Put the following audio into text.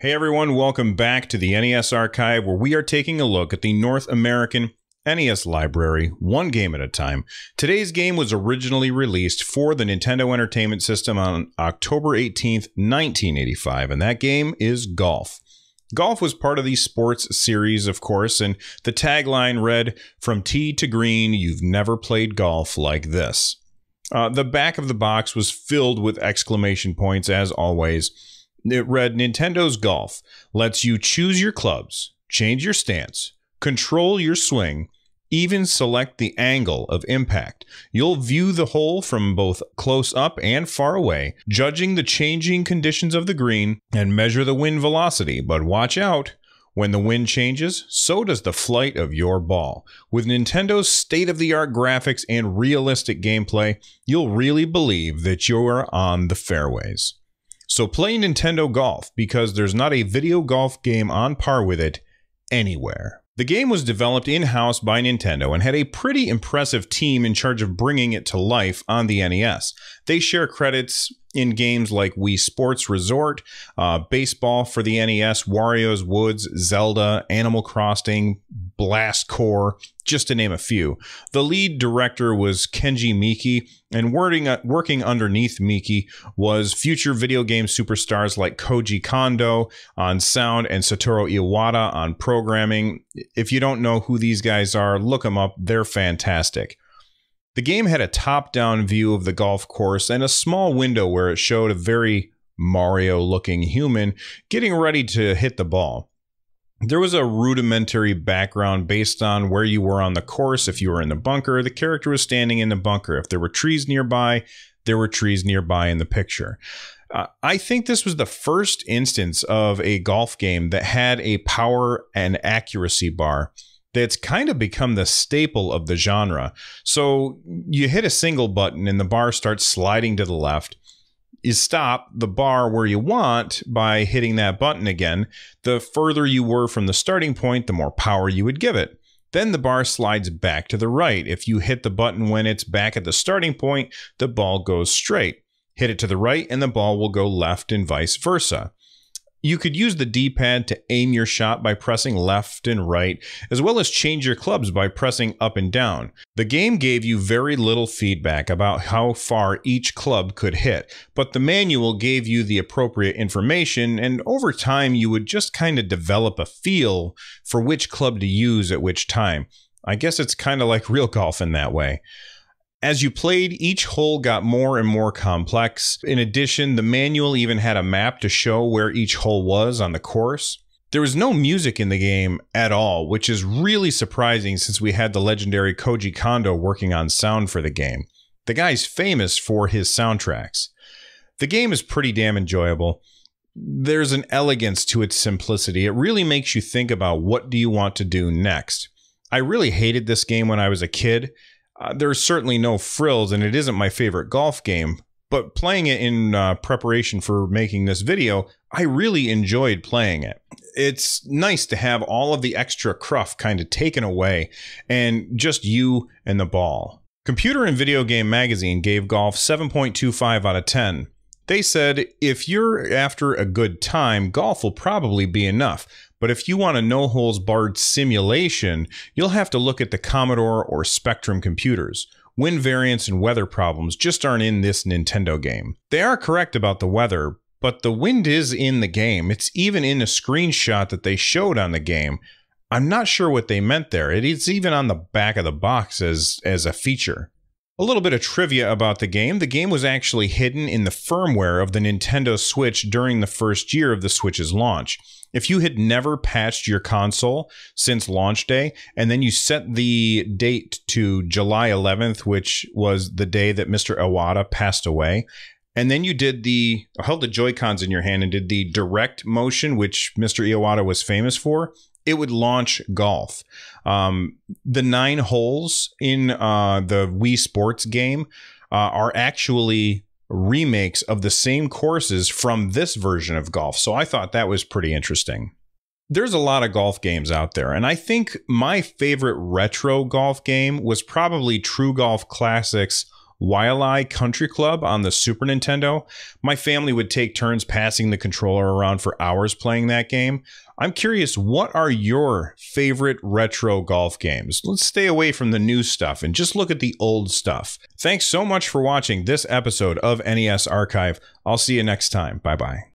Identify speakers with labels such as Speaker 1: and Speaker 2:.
Speaker 1: Hey everyone, welcome back to the NES Archive, where we are taking a look at the North American NES library, one game at a time. Today's game was originally released for the Nintendo Entertainment System on October 18th, 1985, and that game is Golf. Golf was part of the sports series, of course, and the tagline read From tee to green, you've never played golf like this. Uh, the back of the box was filled with exclamation points, as always. It read Nintendo's Golf lets you choose your clubs, change your stance, control your swing, even select the angle of impact. You'll view the hole from both close up and far away, judging the changing conditions of the green and measure the wind velocity. But watch out, when the wind changes, so does the flight of your ball. With Nintendo's state of the art graphics and realistic gameplay, you'll really believe that you're on the fairways. So play Nintendo Golf because there's not a video golf game on par with it anywhere. The game was developed in house by Nintendo and had a pretty impressive team in charge of bringing it to life on the NES. They share credits in games like Wii Sports Resort, uh, baseball for the NES, Wario's Woods, Zelda, Animal Crossing, Blast Core, just to name a few. The lead director was Kenji Miki, and wording, uh, working underneath Miki was future video game superstars like Koji Kondo on sound and Satoru Iwata on programming. If you don't know who these guys are, look them up. They're fantastic. The game had a top down view of the golf course and a small window where it showed a very Mario looking human getting ready to hit the ball. There was a rudimentary background based on where you were on the course. If you were in the bunker, the character was standing in the bunker. If there were trees nearby, there were trees nearby in the picture. Uh, I think this was the first instance of a golf game that had a power and accuracy bar that's kind of become the staple of the genre. So you hit a single button and the bar starts sliding to the left. You stop the bar where you want by hitting that button again. The further you were from the starting point, the more power you would give it. Then the bar slides back to the right. If you hit the button when it's back at the starting point, the ball goes straight. Hit it to the right and the ball will go left and vice versa. You could use the D-pad to aim your shot by pressing left and right, as well as change your clubs by pressing up and down. The game gave you very little feedback about how far each club could hit, but the manual gave you the appropriate information, and over time you would just kind of develop a feel for which club to use at which time. I guess it's kind of like real golf in that way. As you played, each hole got more and more complex. In addition, the manual even had a map to show where each hole was on the course. There was no music in the game at all, which is really surprising since we had the legendary Koji Kondo working on sound for the game. The guy's famous for his soundtracks. The game is pretty damn enjoyable. There's an elegance to its simplicity. It really makes you think about what do you want to do next. I really hated this game when I was a kid uh, there's certainly no frills, and it isn't my favorite golf game. But playing it in uh, preparation for making this video, I really enjoyed playing it. It's nice to have all of the extra cruff kind of taken away and just you and the ball. Computer and Video Game Magazine gave golf 7.25 out of 10. They said, if you're after a good time, golf will probably be enough. But if you want a no holes barred simulation, you'll have to look at the Commodore or Spectrum computers. Wind variance and weather problems just aren't in this Nintendo game. They are correct about the weather, but the wind is in the game. It's even in a screenshot that they showed on the game. I'm not sure what they meant there. It's even on the back of the box as as a feature. A little bit of trivia about the game. The game was actually hidden in the firmware of the Nintendo Switch during the first year of the Switch's launch. If you had never patched your console since launch day, and then you set the date to July 11th, which was the day that Mr. Iwata passed away, and then you did the held the Joy Cons in your hand and did the direct motion, which Mr. Iwata was famous for, it would launch golf. Um, the nine holes in uh, the Wii Sports game uh, are actually remakes of the same courses from this version of golf. So I thought that was pretty interesting. There's a lot of golf games out there, and I think my favorite retro golf game was probably True Golf Classics Wild Country Club on the Super Nintendo. My family would take turns passing the controller around for hours playing that game. I'm curious, what are your favorite retro golf games? Let's stay away from the new stuff and just look at the old stuff. Thanks so much for watching this episode of NES Archive. I'll see you next time. Bye bye.